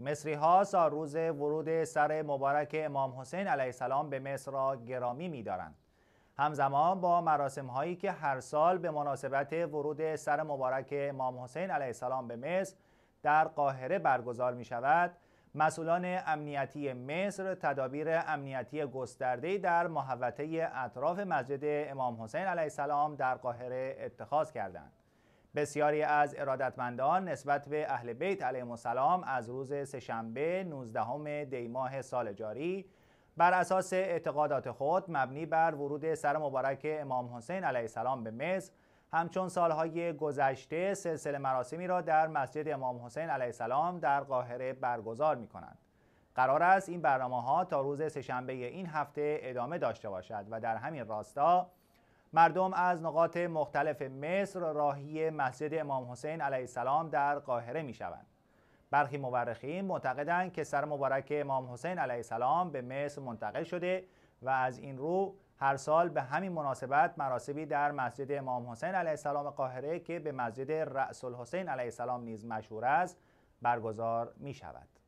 مصری ها روز ورود سر مبارک امام حسین علیه السلام به مصر را گرامی می همزمان با مراسم هایی که هر سال به مناسبت ورود سر مبارک امام حسین علیه السلام به مصر در قاهره برگزار می شود مسئولان امنیتی مصر تدابیر امنیتی گسترده در محوطه اطراف مسجد امام حسین علیه السلام در قاهره اتخاذ کردند بسیاری از ارادتمندان نسبت به اهل بیت علیه السلام از روز سهشنبه 19 دی ماه سال جاری بر اساس اعتقادات خود مبنی بر ورود سر مبارک امام حسین علیه السلام به مصر همچون سالهای گذشته سلسله مراسمی را در مسجد امام حسین علیه السلام در قاهره برگزار می کنند. قرار است این برنامه ها تا روز سهشنبه این هفته ادامه داشته باشد و در همین راستا مردم از نقاط مختلف مصر راهی مسجد امام حسین علیه السلام در قاهره می برخی مورخین معتقدند که سر مبارک امام حسین علیه السلام به مصر منتقل شده و از این رو هر سال به همین مناسبت مراسمی در مسجد امام حسین علیه السلام قاهره که به مسجد رأس الحسین علیه السلام نیز مشهور است برگزار می شود.